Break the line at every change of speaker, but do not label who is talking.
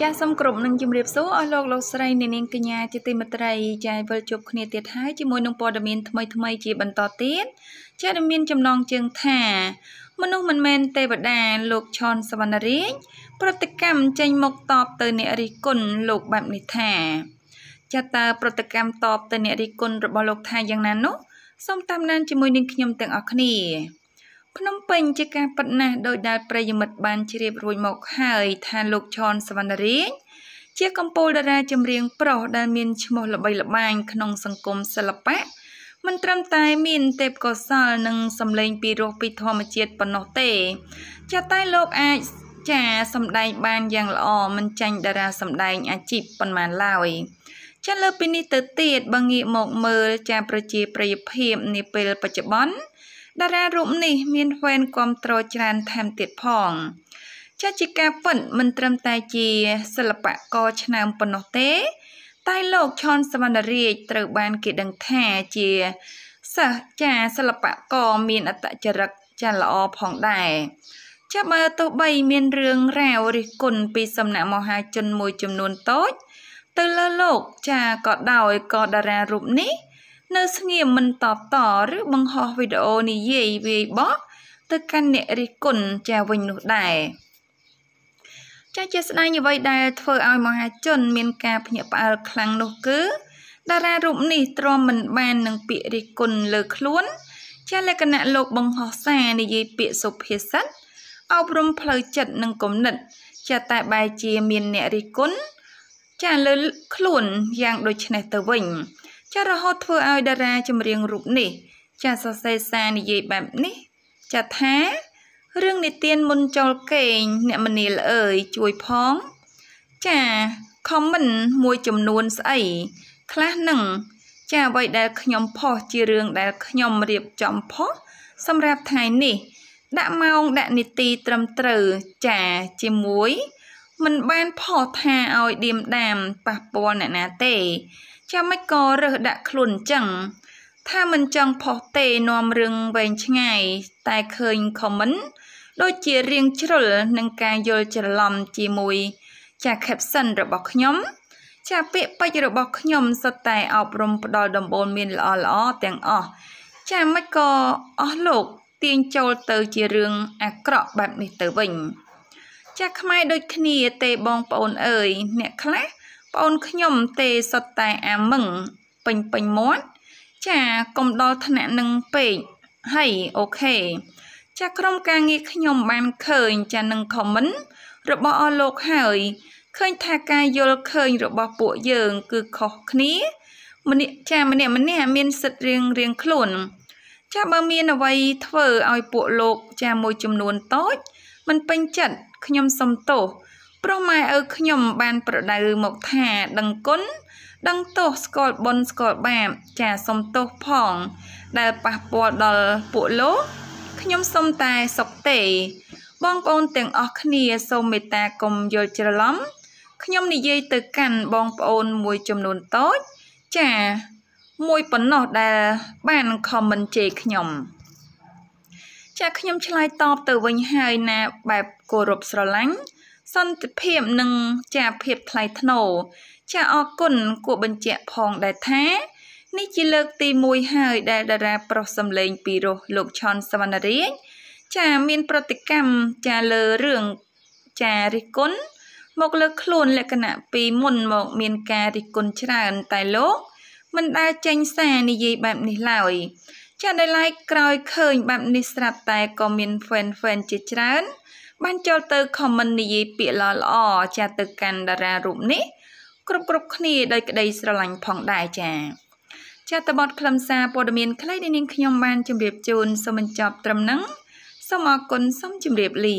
ចាសសូមគ្រប់នឹងជម្រាបសួរអស់លោកលោកស្រីអ្នកនាងកញ្ញាជាទីមេត្រីចាសវិលជួបគ្នាទៀតហើយជាមួយនឹងព័ត៌មានថ្មីថ្មីជាបន្តទៀតចាសដែលមានចំណងជើងថា មនុស្សមិនមែនទេវតាលោកឈនសវណ្ណរាជប្រតិកម្មចេញមកតបទៅអ្នករិះគន់លោកបែបនេះថាចាតើប្រតិកម្មតបទៅអ្នករិះគន់របស់លោកថាយ៉ាងណានោះសូមតាមដានជាមួយនឹងខ្ញុំទាំងអស់គ្នាភ្នំពេញជាការប៉ັດណាស់ដោយដែលប្រិយមិត្តបានជ្រាបរួចមកហើយថាលោកឈនសវណ្ណរាជជាកំពូលតារាចម្រៀង ប្រុសដែលមានឈ្មោះល្បីល្បាញក្នុង សង្គមសិល្បៈមិនត្រឹមតែមានទេពកោសលនិងសម្លេងពីរោះពីធម្មជាតិប៉ុណ្ណោះទេចាតែលោកអាចចាសម្ដែងបានយ៉ាងល្អមិនចាញ់តារាសម្ដែងអាជីពប៉ុន្មានឡើយចាលើពីនេះទៅទៀតបើងាកមកមើលចាប្រជាប្រិយភាពនាពេល បច្ចុប្បន្នតារារូបនេះមានហ្វេនគ្រប់ត្រូលច្រើនថែមទៀតផងចាជាការពិតមិនត្រឹមតែជាសិល្បករឆ្នាំប៉ុណ្ណោះទេ តែលោកឈុនសមណ្ឌរាជត្រូវបានគេដឹងថាជាសិស្សចាសិល្បករមានអត្តចរិតចាល្អផងដែរចាបើទោះបីមានរឿងរ៉ាវរិះគន់ពីសំណាក់មហាជនមួយចំនួនតូច ទៅលើលោកចាក៏ដោយក៏តារារូបនេះនៅស្ងៀមមិនតបតឬបង្ហោះវីដេអូនិយាយវាយបោកទៅកាន់អ្នករិះគន់ចាវិញនោះដែរចាជាស្ដែងអ្វីដែលធ្វើឲ្យមហាជនមានការ ភ្ញាក់ផ្អើលខ្លាំងនោះគឺតារារូបនេះទ្រាំមិនបាននឹងពាក្យរិះគន់លើខ្លួនជាលក្ខណៈលោកបង្ហោះសារនិយាយពាក្យសុភាសិតអប់រំផ្លូវចិត្តនិងគំនិត ចាតែបែរជាមានអ្នករិះគន់ចាលើខ្លួនយ៉ាង ដូចនេះទៅវិញចារហូតធ្វើឲ្យតារាចម្រៀងរូបនេះ ចាសរសេរសារនិយាយបែបនេះចាថារឿងនិទានមុនចូលកេងអ្នកមនាលអើយជួយផង ចា comment មួយចំនួនស្អីខ្លះនឹងចាអ្វីដែលខ្ញុំផុសជារឿងដែលខ្ញុំរៀបចំផុសសម្រាប់ថ្ងៃនេះដាក់ម៉ោងដាក់នីតិត្រឹមត្រូវចាជាមួយមិនបានផុសថាឲ្យឌៀមដាមប៉ះពាល់អ្នកណាទេចាំមិនក៏រើសដាក់ខ្លួនចឹងថាមិនចង់ផុសទេនាំរឿងវែងឆ្ងាយតែឃើញ comment ដូចជារៀងជ្រុលនឹងការយល់ច្រឡំជាមួយ ចា caption របស់ខ្ញុំចាពាក្យពេចន៍របស់ខ្ញុំសុទ្ធតែអប់រំផ្ដល់ដំបូលមានល្អល្អទាំងអស់ចាមិនក៏អស់លោកទាញចូលទៅជារឿងអាក្រក់បែបនេះទៅវិញចាស់ខ្មែរដូចគ្នាទេបងប្អូនអើយអ្នកខ្លះប្អូនខ្ញុំទេសុទ្ធតែអាមឹងពេញពេញមាត់ចាកុំដល់ថ្នាក់នឹងពេកហើយអូខេចាក្រុមការងារខ្ញុំបានឃើញចានឹង comment របស់អស់លោកហើយឃើញថាការយល់ឃើញរបស់ពួកយើងគឺខុសគ្នាម្នាក់ចាម្នាក់ម្នាក់មានសិទ្ធិរៀងរៀងខ្លួនចាបើមានអ្វីធ្វើឲ្យពួកលោកចាមួយចំនួនតូចមិនពេញចិត្តខ្ញុំសុំទោសព្រោះម៉ែឪខ្ញុំ បាន ប្រដៅមកថាដឹងគុណដឹងទោសស្គាល់បុណ្យស្គាល់បាបចាសុំទោសផង ដែលប៉ះពាល់ដល់ពួកលោកខ្ញុំសុំតែសុខទេ បងប្អូនទាំងអស់គ្នាសូមមេត្តាកុំយល់ច្រឡំខ្ញុំនិយាយទៅកាន់បងប្អូនមួយចំនួនតូចចា មួយប៉ុណ្ណោះដែល បានខមមិនជេរខ្ញុំចាខ្ញុំឆ្លើយតបទៅវិញហើយណាបែបគោរពស្រឡាញ់សន្តិភាពនិងចាភាពថ្លៃថ្នូរចាអរគុណគួរបញ្ជាក់ផងដែរថា នេះជាលើកទី1ហើយ ដែលតារាប្រុសសម្លេងពីរោះលោកឆនសវណ្ណរាជចាមានប្រតិកម្មចាលើរឿងចារិះគន់មកលើខ្លួនលក្ខណៈពីមុនមក មានការរិះគន់ច្រើនតែលោក មិនដែលចេញសារនិយាយបែបនេះឡើយចាដែលឡែកក្រោយឃើញបែបនេះស្រាប់តែក៏មាន fan fan ជាច្រើនបានចូលទៅ comment និយាយពាក្យល្អល្អចាទៅកាន់តារារូបនេះ គ្រប់គ្រប់គ្នាដោយក្តីស្រឡាញ់ផងដែរចាចាតបតខ្លឹមសារព័ត៌មានខ្លីដែលនាងខ្ញុំបានជម្រាបជូនសូមបញ្ចប់ត្រឹមនឹងសូមអរគុណសូមជម្រាបលា